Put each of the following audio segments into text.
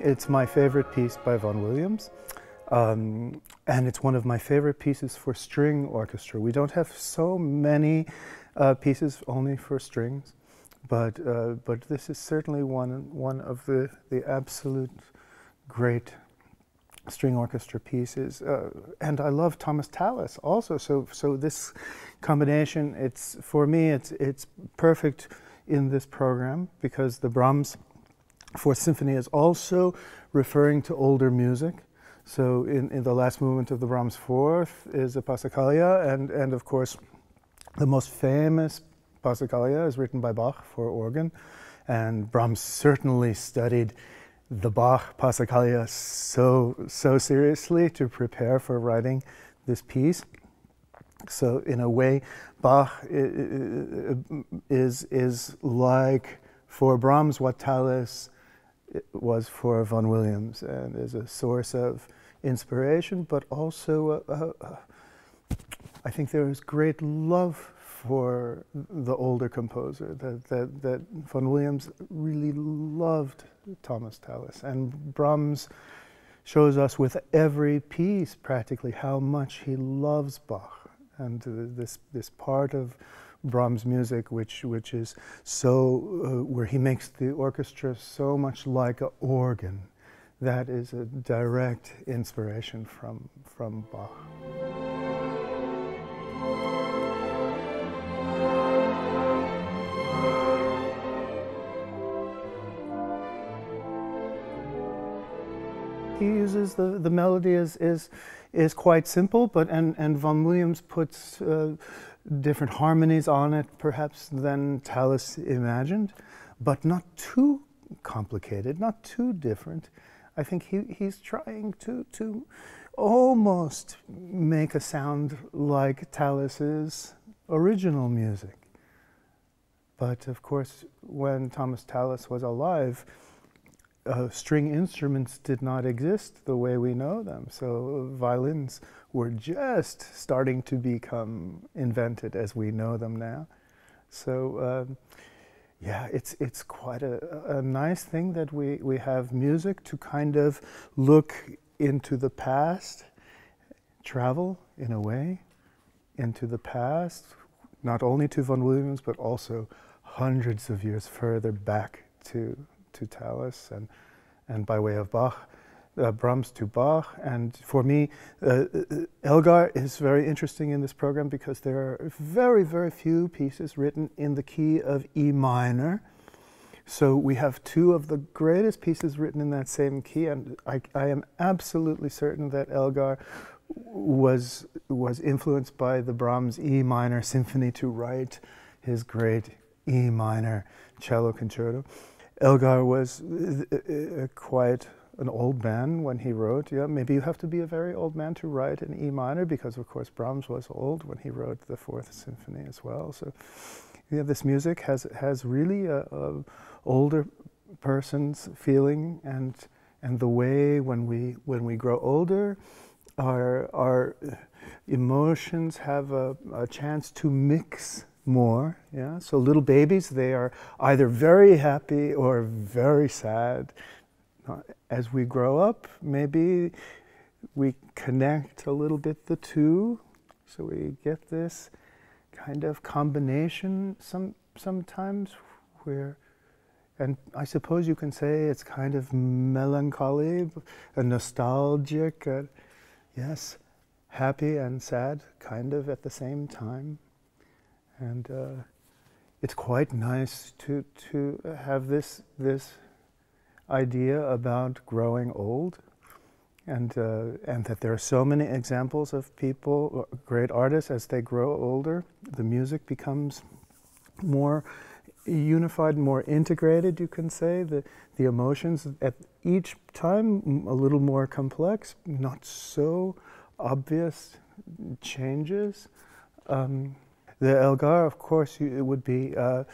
It's my favorite piece by Vaughan Williams, um, and it's one of my favorite pieces for string orchestra. We don't have so many uh, pieces only for strings, but, uh, but this is certainly one, one of the, the absolute great string orchestra pieces. Uh, and I love Thomas Tallis also, so, so this combination, it's, for me, it's, it's perfect in this program because the Brahms Fourth Symphony is also referring to older music. So in, in the last movement of the Brahms Fourth is a Passacaglia, and, and of course, the most famous Passacaglia is written by Bach for organ, and Brahms certainly studied the Bach Passacaglia so, so seriously to prepare for writing this piece. So in a way, Bach is, is like, for Brahms, what Thales was for von Williams and is a source of inspiration, but also uh, uh, uh, I think there is great love for the older composer, that, that, that Von Williams really loved Thomas Tallis. And Brahms shows us with every piece practically how much he loves Bach and uh, this, this part of Brahms music, which, which is so, uh, where he makes the orchestra so much like an organ. That is a direct inspiration from, from Bach. he uses the, the melody is, is, is quite simple, but and, and Von Williams puts uh, different harmonies on it, perhaps, than Tallis imagined, but not too complicated, not too different. I think he, he's trying to, to almost make a sound like Tallis's original music. But of course, when Thomas Tallis was alive, uh, string instruments did not exist the way we know them. So violins were just starting to become invented as we know them now. So um, yeah, it's, it's quite a, a nice thing that we, we have music to kind of look into the past, travel in a way into the past, not only to von Williams, but also hundreds of years further back to, to Talis and, and by way of Bach uh, Brahms to Bach. And for me, uh, uh, Elgar is very interesting in this program because there are very, very few pieces written in the key of E minor. So we have two of the greatest pieces written in that same key, and I, I am absolutely certain that Elgar was was influenced by the Brahms E minor symphony to write his great E minor cello concerto. Elgar was uh, uh, quite an old man when he wrote. Yeah, maybe you have to be a very old man to write in E minor, because of course Brahms was old when he wrote the Fourth Symphony as well. So, yeah, this music has has really a, a older person's feeling and and the way when we when we grow older, our our emotions have a, a chance to mix more. Yeah, so little babies they are either very happy or very sad. Uh, as we grow up, maybe we connect a little bit the two. So we get this kind of combination some, sometimes where, and I suppose you can say it's kind of melancholy, a nostalgic, uh, yes, happy and sad kind of at the same time. And uh, it's quite nice to, to have this, this idea about growing old, and uh, and that there are so many examples of people, uh, great artists, as they grow older, the music becomes more unified, more integrated. You can say the the emotions at each time a little more complex, not so obvious changes. Um, the Elgar, of course, you, it would be. Uh,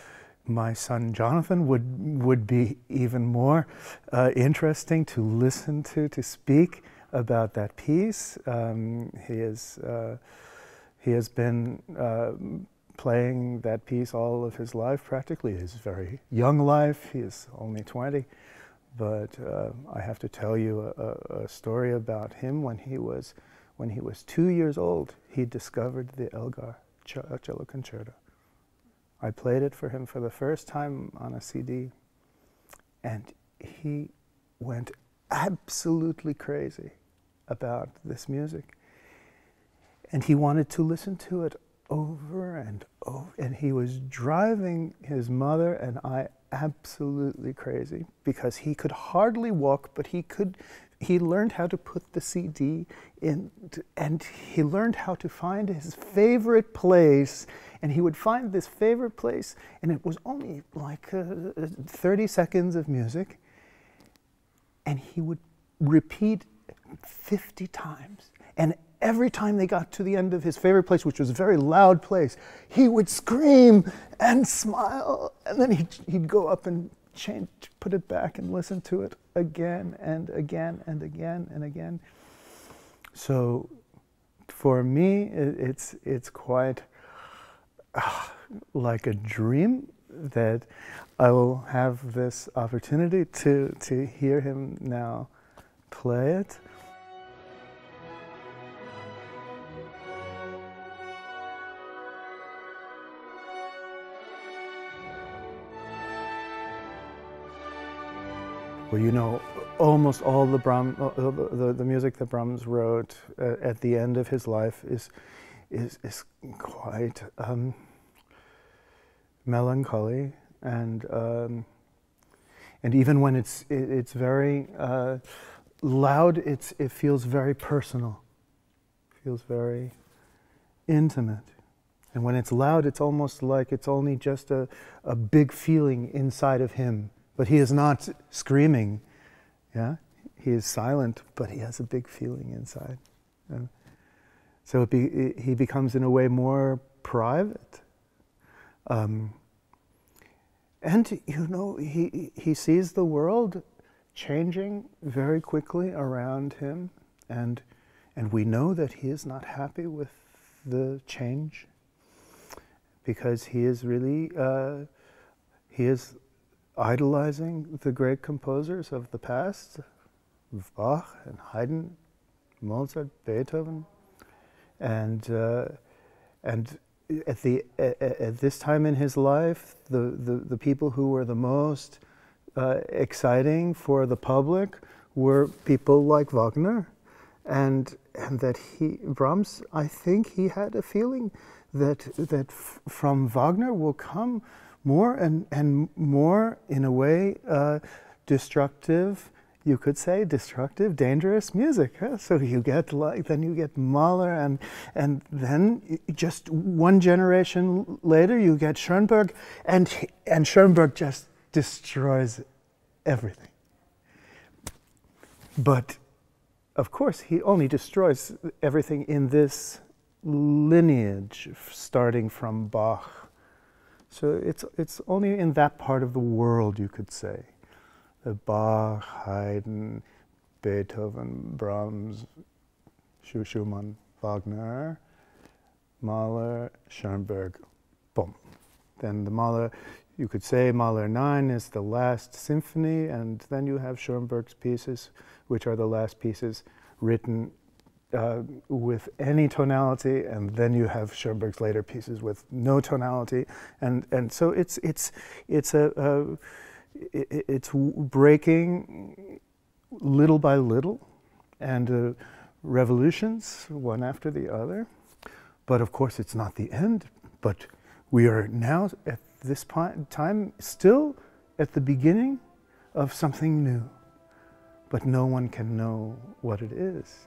my son Jonathan would, would be even more uh, interesting to listen to, to speak about that piece. Um, he, is, uh, he has been uh, playing that piece all of his life, practically his very young life. He is only 20. But uh, I have to tell you a, a story about him when he was when he was two years old. He discovered the Elgar cello concerto I played it for him for the first time on a CD, and he went absolutely crazy about this music. And he wanted to listen to it over and over. And he was driving his mother and I absolutely crazy because he could hardly walk, but he could. He learned how to put the CD in, and he learned how to find his favorite place and he would find this favorite place, and it was only like uh, 30 seconds of music, and he would repeat 50 times. And every time they got to the end of his favorite place, which was a very loud place, he would scream and smile, and then he'd, he'd go up and change, put it back and listen to it again and again and again and again. So for me, it, it's, it's quite uh, like a dream that I will have this opportunity to, to hear him now play it. Well, you know, almost all the Brahm, uh, the, the music that Brahms wrote uh, at the end of his life is is, is quite um, melancholy and um, and even when it's it, it's very uh, loud, it's it feels very personal, it feels very intimate, and when it's loud, it's almost like it's only just a a big feeling inside of him, but he is not screaming, yeah. He is silent, but he has a big feeling inside. Yeah? So be, it, he becomes, in a way, more private. Um, and, you know, he, he sees the world changing very quickly around him, and, and we know that he is not happy with the change because he is really, uh, he is idolizing the great composers of the past, Bach and Haydn, Mozart, Beethoven, and uh, and at the at, at, this time in his life, the the, the people who were the most uh, exciting for the public were people like Wagner, and and that he Brahms. I think he had a feeling that that from Wagner will come more and and more in a way uh, destructive you could say destructive, dangerous music. Huh? So you get like then you get Mahler, and and then just one generation later you get Schoenberg, and and Schoenberg just destroys everything. But of course, he only destroys everything in this lineage, starting from Bach. So it's it's only in that part of the world you could say. Bach, Haydn, Beethoven, Brahms, Schumann, Wagner, Mahler, Schoenberg. Boom. Then the Mahler, you could say Mahler 9 is the last symphony, and then you have Schoenberg's pieces, which are the last pieces written uh, with any tonality, and then you have Schoenberg's later pieces with no tonality, and and so it's it's it's a, a it, it's breaking little by little and uh, revolutions one after the other. But of course, it's not the end. But we are now at this time still at the beginning of something new. But no one can know what it is.